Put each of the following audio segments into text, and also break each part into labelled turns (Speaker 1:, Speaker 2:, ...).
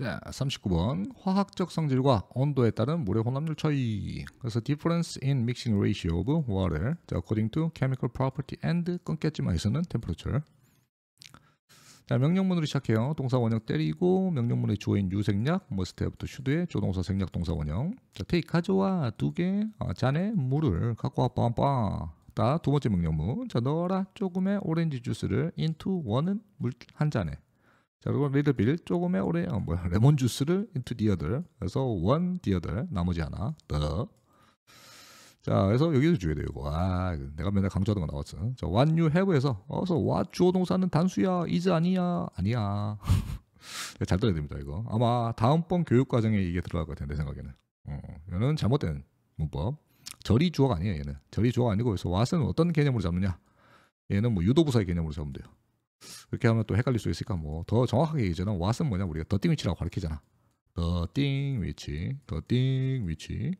Speaker 1: 자, 39번 화학적 성질과 온도에 따른 물의 혼합률 차이. 그래서 difference in mixing ratio of water according to chemical property and 끊겠지만에서는 temperature. 자, 명령문으로 시작해요. 동사 원형 때리고 명령문의 주어인 유생략, 뭐 스텝부터 슈드의 조동사 생략 동사 원형. 자, 테이 가져와 두 개, 아, 잔에 물을 갖고 와빠빰 다두 번째 명령문. 자, 넣어라 조금의 오렌지 주스를 into one은 물 한 잔에. 자, 그리고 리드빌 조금의 오레 아, 어, 뭐야 레몬 주스를 into the other. 그래서 one the other 나머지 하나 the. 자, 그래서 여기서 주의야 돼요. 이거. 아, 내가 맨날 강조하던 거 나왔어. 자, what you have에서 어서 what 주어 동사는 단수야, is 아니야, 아니야. 잘 들어야 됩니다. 이거 아마 다음번 교육 과정에 이게 들어갈 것 같아요. 내 생각에는. 어, 이거는 잘못된 문법. 절이 주어가 아니에요. 얘는 절이 주어가 아니고 그래서 what은 어떤 개념으로 잡느냐? 얘는 뭐 유도부사의 개념으로 잡으면 돼요. 그렇게 하면 또 헷갈릴 수 있으니까 뭐 더 정확하게 얘기하자면 왓은 뭐냐 우리가 더띵 위치라고 가르키잖아 더띵 위치 더띵 위치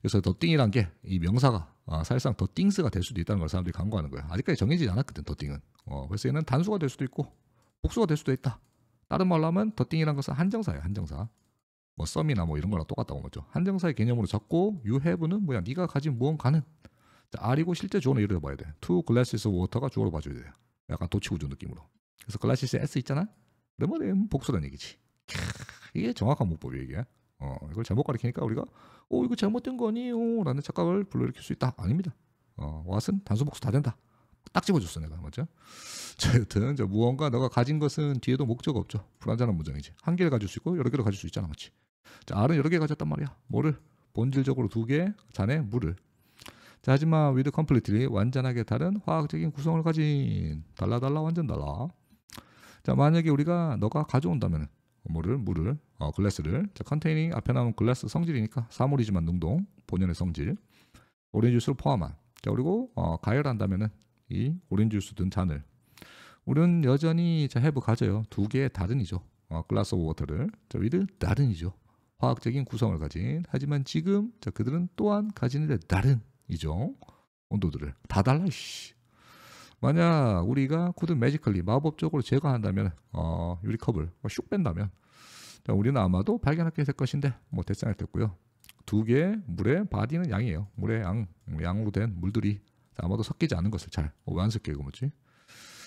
Speaker 1: 그래서 더띵이란 게 이 명사가 아, 사실상 더띵스가 될 수도 있다는 걸 사람들이 강구하는 거야 아직까지 정해지지 않았거든 더띵은 어, 그래서 얘는 단수가 될 수도 있고 복수가 될 수도 있다 다른 말로 하면 더띵이란 것은 한정사예요 한정사 뭐 썸이나 뭐 이런 거랑 똑같다고 거죠 한정사의 개념으로 잡고 y 해 u 는 뭐야 네가 가진 무언가는 자, R이고 실제 주어는 이래 봐야 돼 two glasses of water가 주어로 봐줘야 돼요 약간 도치구조 느낌으로. 그래서 글라시스 S 있잖아. 네모는 복수란 얘기지. 캬, 이게 정확한 목법이야 이게. 어, 이걸 잘못 가리키니까 우리가 어 이거 잘못된 거 아니에요 어, 라는 착각을 불러일으킬 수 있다. 아닙니다. 어, 왓은 단수 복수 다 된다. 딱 집어줬어 내가 맞죠? 자 여튼 저 무언가 너가 가진 것은 뒤에도 목적 없죠. 불완전한 문장이지. 한 개를 가질 수 있고 여러 개를 가질 수 있잖아 맞지? 자 R은 여러 개 가졌단 말이야. 뭐를? 본질적으로 두 개, 잔에 물을. 하지만 with completely 완전하게 다른 화학적인 구성을 가진 달라 달라 완전 달라. 자 만약에 우리가 너가 가져온다면 물을 물을 어, 글래스를 자 컨테이닝 앞에 나온 글래스 성질이니까 사물이지만 능동 본연의 성질 오렌지 주스를 포함한 자 그리고 어, 가열한다면은 이 오렌지 주스 든 잔을 우리는 여전히 자 해브 가져요 두 개의 다른이죠 어, 글라스 오브 워터를 자 위드 다른이죠 화학적인 구성을 가진 하지만 지금 자 그들은 또한 가진 데의 다른 이죠. 온도들을 다 달라. 씨. 만약 우리가 코드 매지컬리 마법적으로 제거한다면 어, 유리컵을 쇽 뭐 뺀다면 자, 우리는 아마도 발견하게 될 것인데 뭐 대상이 됐고요. 두개 물의 바디는 양이에요. 물의 양, 뭐 양으로 된 물들이 자, 아마도 섞이지 않은 것을 잘. 어, 왜안 섞여요, 뭐지?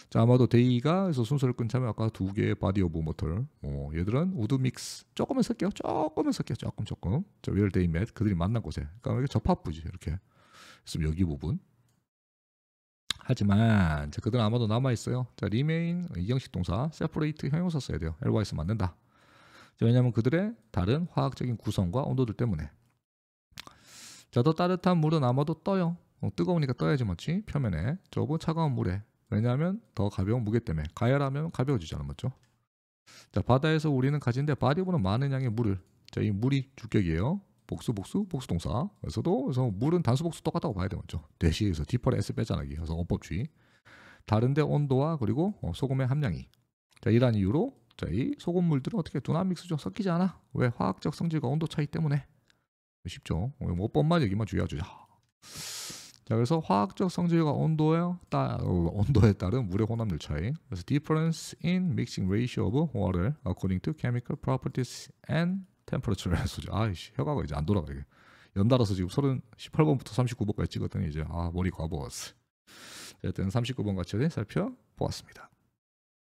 Speaker 1: 자, 아마도 데이가 그래서 순서를 끊자면 아까 두 개의 바디 오브 모털, 어, 뭐, 얘들은 우드 믹스 조금은 섞여, 조금은 섞여, 조금 조금. 저 웰데이 맷 그들이 만난 곳에. 그러니까 이게 접합부지 이렇게. 그래 여기 부분. 하지만 자, 그들은 아마도 남아 있어요. 자, remain 이형식 동사 separate 형용사 써야 돼요. ly 맞는다. 자, 왜냐하면 그들의 다른 화학적인 구성과 온도들 때문에. 자, 더 따뜻한 물은 아마도 떠요. 어, 뜨거우니까 떠야지 맞지? 표면에 저분 차가운 물에 왜냐하면 더 가벼운 무게 때문에 가열하면 가벼워지잖아 맞죠? 자 바다에서 우리는 가진데 바디보는 많은 양의 물을 자이 물이 주격이에요 복수 복수 복수 동사. 에서도 그래서 물은 단수 복수 똑같다고 봐야 되겠죠. 대시에서 디퍼에 s 빼자나기. 그래서 어법주의. 다른데 온도와 그리고 어, 소금의 함량이. 자 이러한 이유로 자, 이 소금물들은 어떻게 두나믹스죠. 섞이지 않아. 왜 화학적 성질과 온도 차이 때문에 쉽죠. 못법만 어, 뭐 여기만 주의하죠. 자 그래서 화학적 성질과 온도에, 따, 어, 온도에 따른 물의 혼합률 차이 그래서 difference in mixing ratio of water according to chemical properties and 템퍼러처를 수죠. 아이씨 혀가 이제 안 돌아가 이 연달아서 지금 30, 18번부터 39번까지 찍었더니 이제 아 머리 과부었어. 어쨌든 39번 가치를 살펴보았습니다.